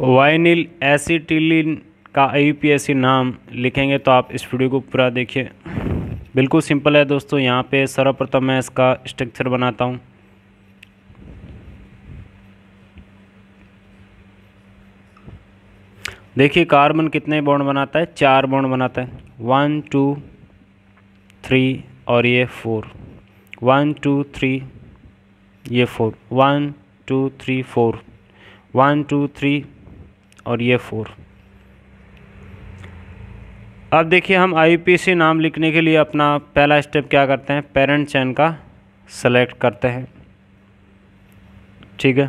vinyl acetylene का सी नाम लिखेंगे तो आप इस वीडियो को पूरा देखिए बिल्कुल सिंपल है दोस्तों यहाँ पे सर्वप्रथम मैं इसका स्ट्रक्चर बनाता हूँ देखिए कार्बन कितने बॉन्ड बनाता है चार बॉन्ड बनाता है वन टू थ्री और ये फोर वन टू थ्री ये four one two three four one two three और ये फोर अब देखिए हम आई नाम लिखने के लिए अपना पहला स्टेप क्या करते हैं पेरेंट चैन का सेलेक्ट करते हैं ठीक है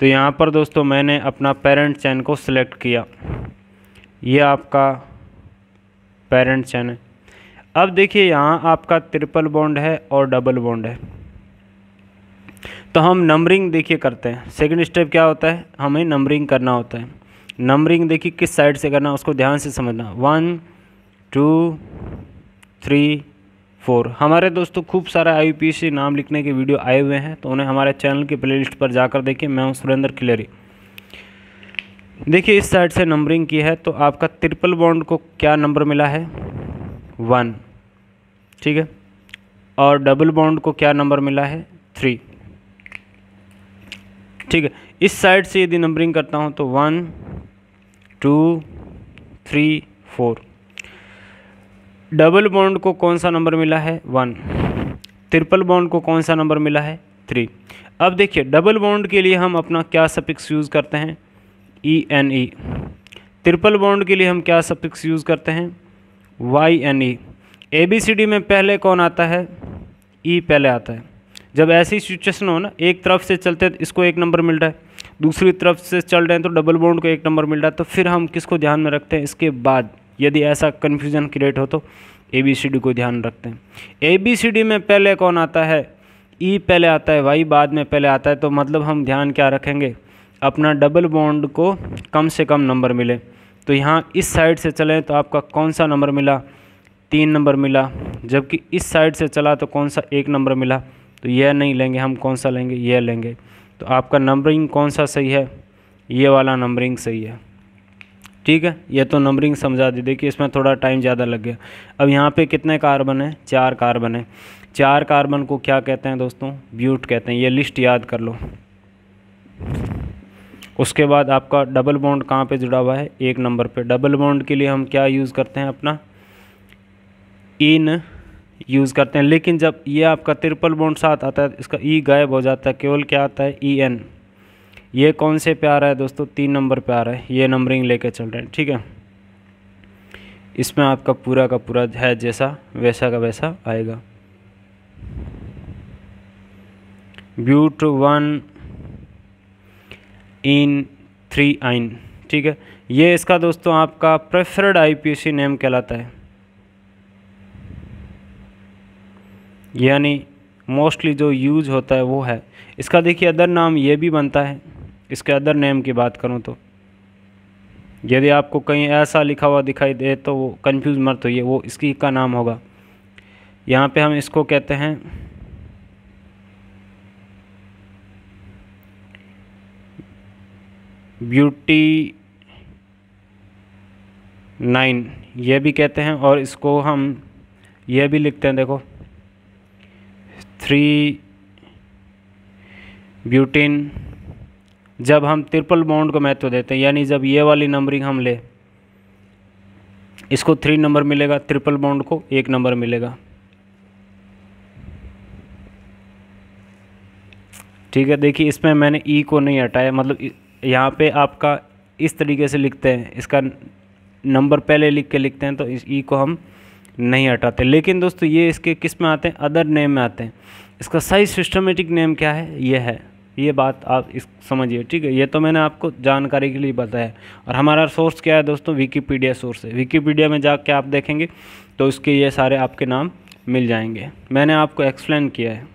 तो यहाँ पर दोस्तों मैंने अपना पेरेंट चैन को सिलेक्ट किया ये आपका पेरेंट चैन है अब देखिए यहाँ आपका ट्रिपल बॉन्ड है और डबल बॉन्ड है तो हम नंबरिंग देखिए करते हैं सेकंड स्टेप क्या होता है हमें नंबरिंग करना होता है नंबरिंग देखिए किस साइड से करना उसको ध्यान से समझना वन टू थ्री फोर हमारे दोस्तों खूब सारे आई से नाम लिखने के वीडियो आए हुए हैं तो उन्हें हमारे चैनल के प्ले पर जाकर देखिए मैं हूँ सुरेंद्र खिलेरी देखिए इस साइड से नंबरिंग की है तो आपका ट्रिपल बॉन्ड को क्या नंबर मिला है वन ठीक है और डबल बॉन्ड को क्या नंबर मिला है थ्री ठीक है इस साइड से यदि नंबरिंग करता हूँ तो one two three four double bond को कौन सा नंबर मिला है वन ट्रिपल बॉन्ड को कौन सा नंबर मिला है थ्री अब देखिए डबल बॉन्ड के लिए हम अपना क्या सपिक्स यूज़ करते हैं E N E triple bond के लिए हम क्या सपिक्स यूज़ करते हैं Y N E A B C D में पहले कौन आता है ई e पहले आता है जब ऐसी सिचुएशन हो ना एक तरफ से चलते हैं इसको एक नंबर मिल रहा है दूसरी तरफ से चल रहे हैं तो डबल बॉन्ड को एक नंबर मिल रहा है तो फिर हम किसको ध्यान में रखते हैं इसके बाद यदि ऐसा कन्फ्यूजन क्रिएट हो तो ए बी सी डी को ध्यान रखते हैं ए बी सी डी में पहले कौन आता है ई e पहले आता है वाई बाद में पहले आता है तो मतलब हम ध्यान क्या रखेंगे अपना डबल बॉन्ड को कम से कम नंबर मिले तो यहाँ इस साइड से चलें तो आपका कौन सा नंबर मिला तीन नंबर मिला जबकि इस साइड से चला तो कौन सा एक नंबर मिला तो यह नहीं लेंगे हम कौन सा लेंगे यह लेंगे तो आपका नंबरिंग कौन सा सही है ये वाला नंबरिंग सही है ठीक है ये तो नंबरिंग समझा दी देखिए इसमें थोड़ा टाइम ज़्यादा लग गया अब यहाँ पे कितने कार्बन हैं चार कार्बन हैं चार कार्बन को क्या कहते हैं दोस्तों ब्यूट कहते हैं ये लिस्ट याद कर लो उसके बाद आपका डबल बॉन्ड कहाँ पे जुड़ा हुआ है एक नंबर पे डबल बॉन्ड के लिए हम क्या यूज़ करते हैं अपना इन यूज़ करते हैं लेकिन जब ये आपका ट्रिपल बॉन्ड साथ आता है इसका ई e गायब हो जाता है केवल क्या आता है ई e एन ये कौन से पे आ रहा है दोस्तों तीन नंबर पे आ रहा है ये नंबरिंग लेके चल रहे हैं ठीक है इसमें आपका पूरा का पूरा है जैसा वैसा का वैसा आएगा ब्यूट वन इन थ्री आइन ठीक है ये इसका दोस्तों आपका प्रेफर्ड आईपीसी नेम कहलाता है यानी मोस्टली जो यूज़ होता है वो है इसका देखिए अदर नाम ये भी बनता है इसके अदर नेम की बात करूँ तो यदि आपको कहीं ऐसा लिखा हुआ दिखाई दे तो वो कन्फ्यूज़ मत होइए वो इसकी का नाम होगा यहाँ पे हम इसको कहते हैं ब्यूटी नाइन ये भी कहते हैं और इसको हम ये भी लिखते हैं देखो थ्री ब्यूटीन जब हम ट्रिपल बॉन्ड को महत्व देते हैं यानी जब ये वाली नंबरिंग हम ले इसको थ्री नंबर मिलेगा ट्रिपल बॉन्ड को एक नंबर मिलेगा ठीक है देखिए इसमें मैंने ई e को नहीं हटाया मतलब यहाँ पे आपका इस तरीके से लिखते हैं इसका नंबर पहले लिख के लिखते हैं तो इस ई e को हम नहीं हटाते लेकिन दोस्तों ये इसके किस में आते हैं अदर नेम में आते हैं इसका सही सिस्टमेटिक नेम क्या है ये है ये बात आप इस समझिए ठीक है ये तो मैंने आपको जानकारी के लिए बताया और हमारा सोर्स क्या है दोस्तों विकीपीडिया सोर्स है विकीपीडिया में जाके आप देखेंगे तो इसके ये सारे आपके नाम मिल जाएंगे मैंने आपको एक्सप्लेन किया है